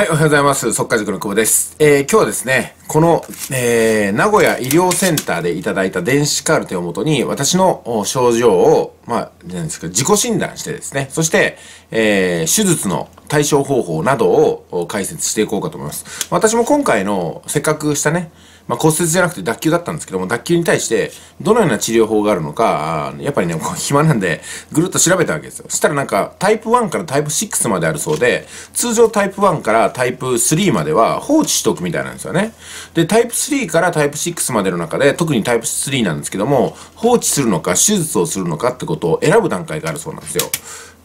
はい、おはようございます。速化塾の久保です。えー、今日はですね、この、えー、名古屋医療センターでいただいた電子カルテをもとに、私の症状を、まあ、何ですか、自己診断してですね、そして、えー、手術の対処方法などを解説していこうかと思います。私も今回の、せっかくしたね、まあ、骨折じゃなくて脱臼だったんですけども、脱臼に対して、どのような治療法があるのか、やっぱりね、こう暇なんで、ぐるっと調べたわけですよ。そしたらなんか、タイプ1からタイプ6まであるそうで、通常タイプ1からタイプ3までは放置しとくみたいなんですよね。で、タイプ3からタイプ6までの中で、特にタイプ3なんですけども、放置するのか、手術をするのかってことを選ぶ段階があるそうなんですよ。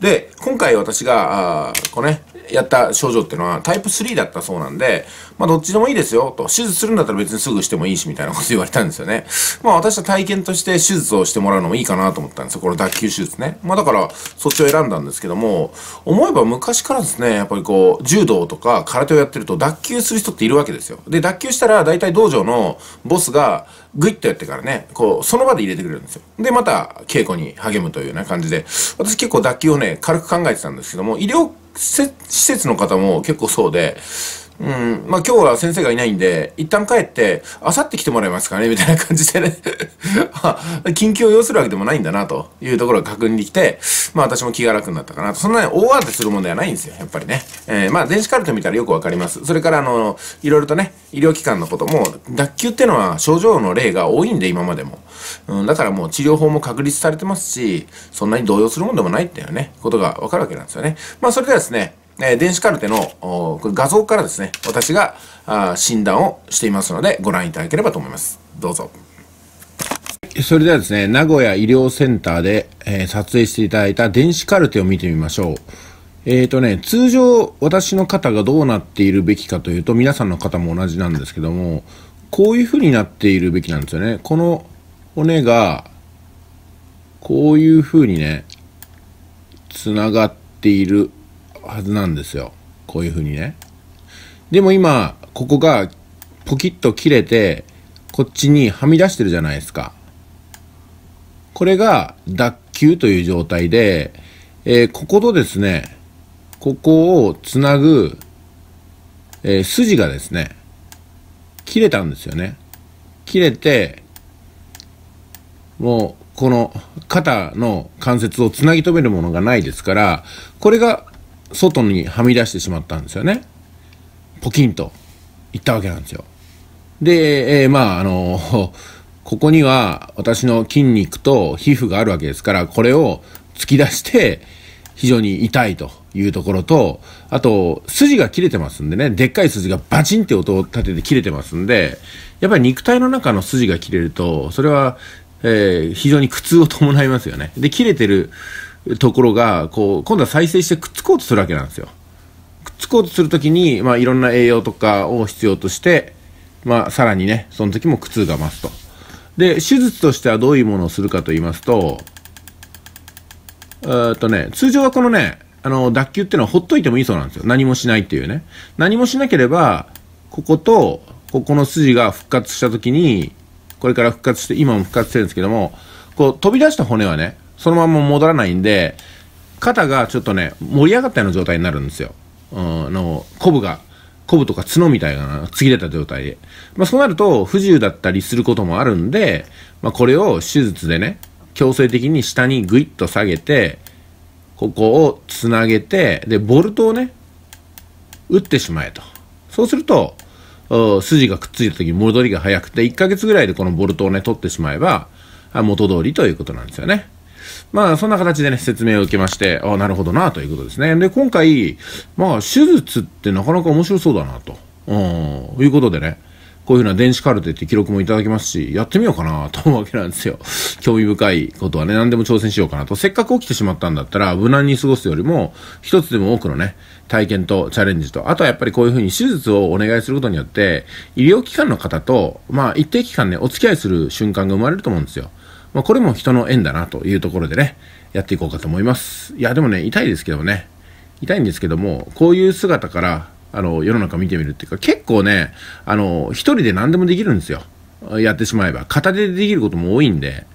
で、今回私が、あこうね、やった症状っていうのはタイプ3だったそうなんで、まあどっちでもいいですよと、手術するんだったら別にすぐしてもいいしみたいなこと言われたんですよね。まあ私は体験として手術をしてもらうのもいいかなと思ったんですよ。この脱臼手術ね。まあだからそっちを選んだんですけども、思えば昔からですね、やっぱりこう、柔道とか空手をやってると脱臼する人っているわけですよ。で、脱臼したら大体道場のボスがグイッとやってからね、こう、その場で入れてくれるんですよ。で、また稽古に励むというような感じで、私結構脱臼をね、軽く考えてたんですけども、医療施設の方も結構そうで、うん、まあ今日は先生がいないんで、一旦帰って、あさって来てもらえますかねみたいな感じでね 緊急を要するわけでもないんだな、というところが確認できて、まあ私も気が楽になったかなと。そんなに大慌てするものではないんですよ、やっぱりね。えー、まあ電子カルテ見たらよくわかります。それからあの、いろいろとね、医療機関のことも、脱臼っていうのは症状の例が多いんで、今までも。うん、だからもう治療法も確立されてますし、そんなに動揺するもんでもないっていうね、ことがわかるわけなんですよね。まあそれではですね、え電子カルテの画像からですね、私が診断をしていますので、ご覧いただければと思います。どうぞ。それではですね、名古屋医療センターで、え撮影していただいた電子カルテを見てみましょう。えーとね、通常私の肩がどうなっているべきかというと皆さんの方も同じなんですけどもこういう風になっているべきなんですよねこの骨がこういう風にねつながっているはずなんですよ。こういうふうにね。でも今、ここがポキッと切れて、こっちにはみ出してるじゃないですか。これが脱臼という状態で、えー、こことですね、ここをつなぐ、えー、筋がですね、切れたんですよね。切れて、もう、この肩の関節をつなぎ止めるものがないですから、これが外にはみ出してしまったんですよね。ポキンといったわけなんですよ。で、えー、まあ、あの、ここには私の筋肉と皮膚があるわけですから、これを突き出して、非常に痛いというところと、あと、筋が切れてますんでね、でっかい筋がバチンって音を立てて切れてますんで、やっぱり肉体の中の筋が切れると、それは、えー、非常に苦痛を伴いますよね。で、切れてるところがこう今度は再生してくっつこうとするわけなんですよ。くっつこうとするときに、まあ、いろんな栄養とかを必要として、まあ、さらにねその時も苦痛が増すと。で手術としてはどういうものをするかと言いますと,、えーとね、通常はこのねあの脱臼っていうのはほっといてもいいそうなんですよ何もしないっていうね何もしなければこことここの筋が復活した時にこれから復活して今も復活してるんですけどもこう飛び出した骨はねそのまま戻らないんで、肩がちょっとね、盛り上がったような状態になるんですよ。あの、コブが、コブとか角みたいな、つぎれた状態で。まあ、そうなると、不自由だったりすることもあるんで、まあ、これを手術でね、強制的に下にグイッと下げて、ここをつなげて、で、ボルトをね、打ってしまえと。そうすると、筋がくっついた時に戻りが早くて、1ヶ月ぐらいでこのボルトをね、取ってしまえば、元通りということなんですよね。まあ、そんな形でね、説明を受けまして、ああ、なるほどな、ということですね。で、今回、まあ、手術ってなかなか面白そうだな、と、うん、いうことでね、こういうふうな電子カルテって記録もいただきますし、やってみようかなと思うわけなんですよ。興味深いことはね、何でも挑戦しようかなと。せっかく起きてしまったんだったら、無難に過ごすよりも、一つでも多くのね、体験とチャレンジと、あとはやっぱりこういうふうに手術をお願いすることによって、医療機関の方と、まあ一定期間ね、お付き合いする瞬間が生まれると思うんですよ。まあ、これも人の縁だなというところでね、やっていこうかと思います。いや、でもね、痛いですけどね、痛いんですけども、こういう姿から、あの、世の中見てみるっていうか、結構ね、あの、一人で何でもできるんですよ。やってしまえば。片手でできることも多いんで、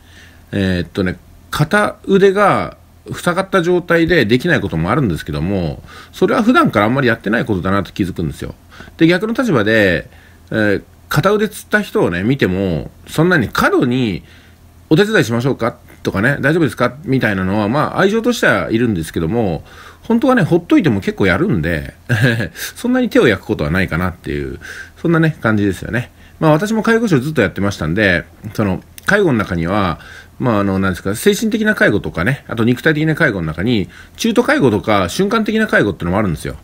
えー、っとね、片腕が塞がった状態でできないこともあるんですけども、それは普段からあんまりやってないことだなと気づくんですよ。で、逆の立場で、えー、片腕つった人をね、見ても、そんなに過度にお手伝いしましょうかとかね、大丈夫ですかみたいなのは、まあ、愛情としてはいるんですけども、本当はね、ほっといても結構やるんで、そんなに手を焼くことはないかなっていう、そんなね、感じですよね。まあ、私も介護士をずっとやってましたんで、その、介護の中には、まあ、あの、なんですか、精神的な介護とかね、あと肉体的な介護の中に、中途介護とか瞬間的な介護ってのもあるんですよ。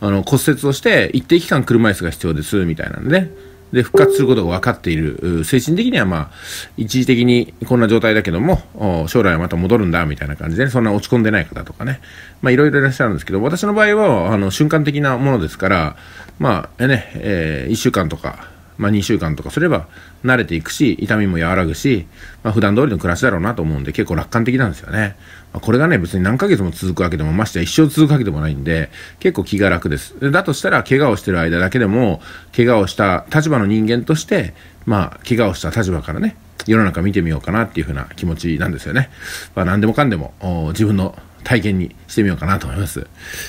あの、骨折をして、一定期間車椅子が必要です、みたいなんでね。で、復活することが分かっている。精神的にはまあ、一時的にこんな状態だけども、将来はまた戻るんだ、みたいな感じで、ね、そんな落ち込んでない方とかね。まあ、いろいろいらっしゃるんですけど、私の場合は、あの、瞬間的なものですから、まあ、ね、えー、1週間とか、まあ、2週間とかすれば慣れていくし、痛みも和らぐし、まあ、普段通りの暮らしだろうなと思うんで、結構楽観的なんですよね。まあ、これがね、別に何ヶ月も続くわけでも、ましてや一生続くわけでもないんで、結構気が楽です。だとしたら、怪我をしてる間だけでも、怪我をした立場の人間として、まあ、怪我をした立場からね、世の中見てみようかなっていうふうな気持ちなんですよね。まあ、何でもかんでも、自分の体験にしてみようかなと思います。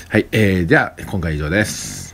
はい、えー、では、今回以上です。